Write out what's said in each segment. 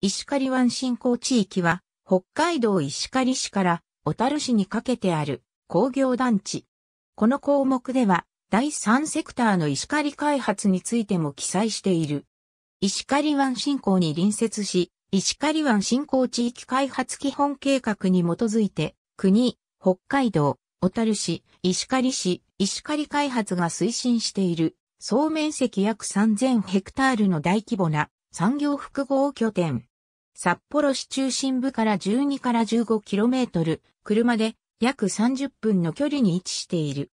石狩湾振興地域は、北海道石狩市から小樽市にかけてある工業団地。この項目では、第3セクターの石狩開発についても記載している。石狩湾振興に隣接し、石狩湾振興地域開発基本計画に基づいて、国、北海道、小樽市、石狩市、石狩開発が推進している、総面積約3000ヘクタールの大規模な産業複合拠点。札幌市中心部から12から 15km、車で約30分の距離に位置している。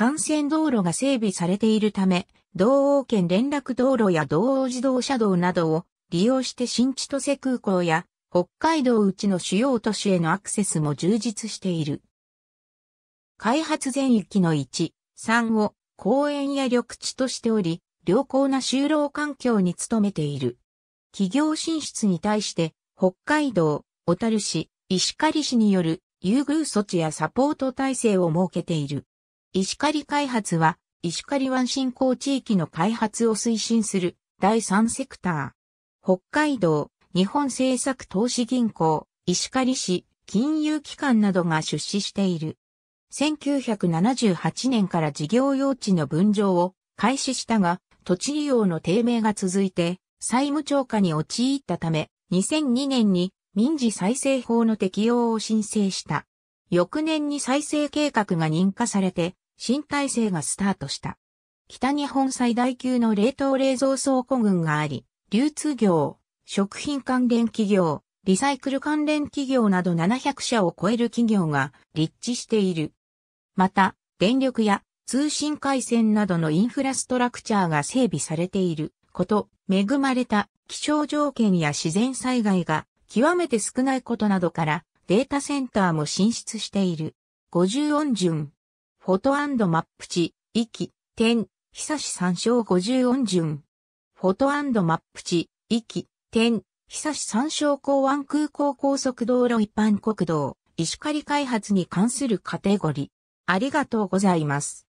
幹線道路が整備されているため、道央圏連絡道路や道央自動車道などを利用して新千歳空港や北海道内の主要都市へのアクセスも充実している。開発全域の1、3を公園や緑地としており、良好な就労環境に努めている。企業進出に対して、北海道、小樽市、石狩市による優遇措置やサポート体制を設けている。石狩開発は、石狩湾振興地域の開発を推進する第三セクター。北海道、日本政策投資銀行、石狩市、金融機関などが出資している。1978年から事業用地の分譲を開始したが、土地利用の低迷が続いて、債務超過に陥ったため、2002年に民事再生法の適用を申請した。翌年に再生計画が認可されて、新体制がスタートした。北日本最大級の冷凍冷蔵倉庫群があり、流通業、食品関連企業、リサイクル関連企業など700社を超える企業が立地している。また、電力や通信回線などのインフラストラクチャーが整備されている。こと、恵まれた気象条件や自然災害が極めて少ないことなどからデータセンターも進出している。50音順。フォトマップ値、域、点、久し参照50音順。フォトマップ値、域、点、久し参照港湾空港高速道路一般国道、石狩開発に関するカテゴリー。ありがとうございます。